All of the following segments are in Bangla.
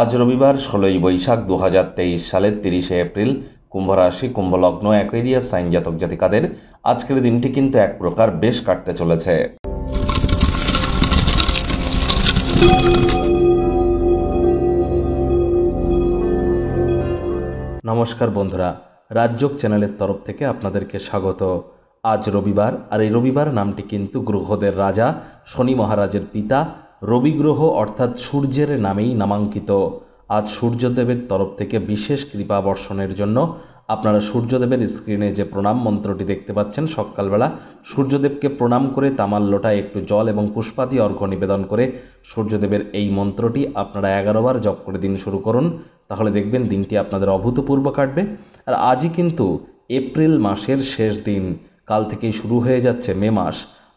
আজ রবিবার ষোলোই বৈশাখ দু হাজার তেইশ সালের তিরিশে এপ্রিল কুম্ভরাশি কুম্ভলগ্ন অ্যাকুইরিয়াস সাইন জাতক জাতিকাদের আজকের দিনটি কিন্তু এক প্রকার বেশ কাটতে চলেছে নমস্কার বন্ধুরা রাজযোগ চ্যানেলের তরফ থেকে আপনাদেরকে স্বাগত আজ রবিবার আর এই রবিবার নামটি কিন্তু গ্রহদের রাজা শনি মহারাজের পিতা রবি গ্রহ অর্থাৎ সূর্যের নামেই নামাঙ্কিত আজ সূর্যদেবের তরফ থেকে বিশেষ কৃপা বর্ষণের জন্য আপনারা সূর্যদেবের স্ক্রিনে যে প্রণাম মন্ত্রটি দেখতে পাচ্ছেন সকালবেলা সূর্যদেবকে প্রণাম করে তামাল লোটায় একটু জল এবং পুষ্পাদি অর্ঘ্য নিবেদন করে সূর্যদেবের এই মন্ত্রটি আপনারা এগারোবার জপ করে দিন শুরু করুন তাহলে দেখবেন দিনটি আপনাদের অভূতপূর্ব কাটবে আর আজই কিন্তু এপ্রিল মাসের শেষ দিন কাল থেকেই শুরু হয়ে যাচ্ছে মে মাস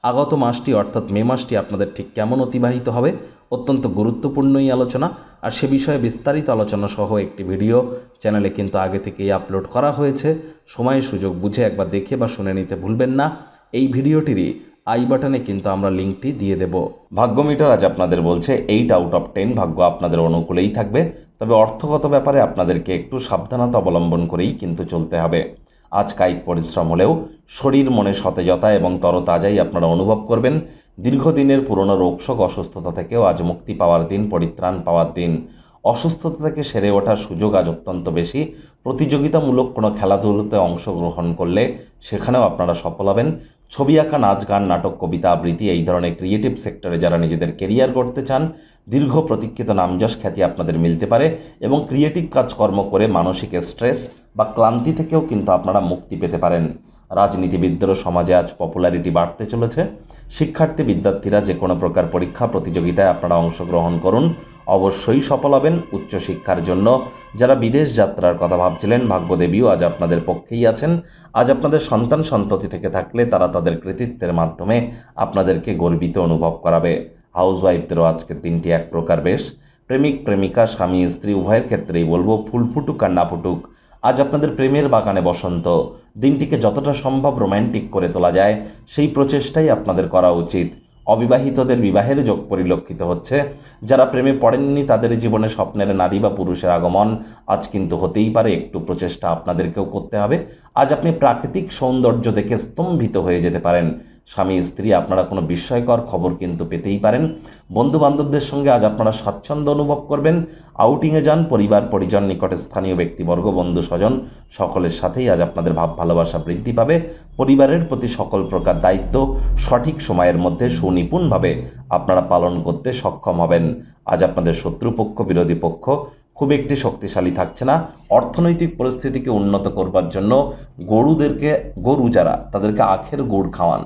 আগত মাসটি অর্থাৎ মে মাসটি আপনাদের ঠিক কেমন অতিবাহিত হবে অত্যন্ত গুরুত্বপূর্ণই আলোচনা আর সে বিষয়ে বিস্তারিত আলোচনা সহ একটি ভিডিও চ্যানেলে কিন্তু আগে থেকেই আপলোড করা হয়েছে সময় সুযোগ বুঝে একবার দেখে বা শুনে নিতে ভুলবেন না এই ভিডিওটিরই আই বাটনে কিন্তু আমরা লিঙ্কটি দিয়ে দেব ভাগ্য মিটার আজ আপনাদের বলছে এইট আউট অফ টেন ভাগ্য আপনাদের অনুকূলেই থাকবে তবে অর্থগত ব্যাপারে আপনাদেরকে একটু সাবধানতা অবলম্বন করেই কিন্তু চলতে হবে আজ কায়িক পরিশ্রম হলেও শরীর মনে সতেজতা এবং তরতাজাই আপনারা অনুভব করবেন দীর্ঘদিনের পুরনো রোগশোক অসুস্থতা থেকেও আজ মুক্তি পাওয়ার দিন পরিত্রাণ পাওয়ার দিন অসুস্থতা থেকে সেরে ওঠার সুযোগ আজ অত্যন্ত বেশি প্রতিযোগিতামূলক কোনো খেলাধুলোতে অংশগ্রহণ করলে সেখানেও আপনারা সফল হবেন ছবি আঁকা নাচ গান নাটক কবিতা আবৃত্তি এই ধরনের ক্রিয়েটিভ সেক্টরে যারা নিজেদের কেরিয়ার করতে চান দীর্ঘ প্রতীক্ষিত নামযশ খ্যাতি আপনাদের মিলতে পারে এবং ক্রিয়েটিভ কাজকর্ম করে মানসিক স্ট্রেস বা ক্লান্তি থেকেও কিন্তু আপনারা মুক্তি পেতে পারেন রাজনীতিবিদদেরও সমাজে আজ পপুলারিটি বাড়তে চলেছে শিক্ষার্থী বিদ্যার্থীরা যে কোনো প্রকার পরীক্ষা প্রতিযোগিতায় আপনারা অংশগ্রহণ করুন অবশ্যই সফল হবেন উচ্চশিক্ষার জন্য যারা বিদেশ যাত্রার কথা ভাবছিলেন ভাগ্যদেবীও আজ আপনাদের পক্ষেই আছেন আজ আপনাদের সন্তান সন্ততি থেকে থাকলে তারা তাদের কৃতিত্বের মাধ্যমে আপনাদেরকে গর্বিত অনুভব করাবে হাউসওয়াইফদেরও আজকের দিনটি এক প্রকার বেশ প্রেমিক প্রেমিকা স্বামী স্ত্রী উভয়ের ক্ষেত্রেই বলবো ফুল ফুটুক আর না ফুটুক আজ আপনাদের প্রেমের বাগানে বসন্ত দিনটিকে যতটা সম্ভব রোম্যান্টিক করে তোলা যায় সেই প্রচেষ্টাই আপনাদের করা উচিত অবিবাহিতদের বিবাহের যোগ পরিলক্ষিত হচ্ছে যারা প্রেমে পড়েননি তাদের জীবনে স্বপ্নের নারী বা পুরুষের আগমন আজ কিন্তু হতেই পারে একটু প্রচেষ্টা আপনাদেরকেও করতে হবে আজ আপনি প্রাকৃতিক সৌন্দর্য দেখে স্তম্ভিত হয়ে যেতে পারেন স্বামী স্ত্রী আপনারা কোনো বিস্ময়কর খবর কিন্তু পেতেই পারেন বন্ধুবান্ধবদের সঙ্গে আজ আপনারা স্বাচ্ছন্দ্য অনুভব করবেন আউটিংয়ে যান পরিবার পরিজন নিকটে স্থানীয় ব্যক্তিবর্গ বন্ধু স্বজন সকলের সাথেই আজ আপনাদের ভাব ভালোবাসা বৃদ্ধি পাবে পরিবারের প্রতি সকল প্রকার দায়িত্ব সঠিক সময়ের মধ্যে সুনিপুণভাবে আপনারা পালন করতে সক্ষম হবেন আজ আপনাদের শত্রুপক্ষ বিরোধী পক্ষ খুব একটি শক্তিশালী থাকছে না অর্থনৈতিক পরিস্থিতিকে উন্নত করবার জন্য গরুদেরকে গরু যারা তাদেরকে আখের গুড় খাওয়ান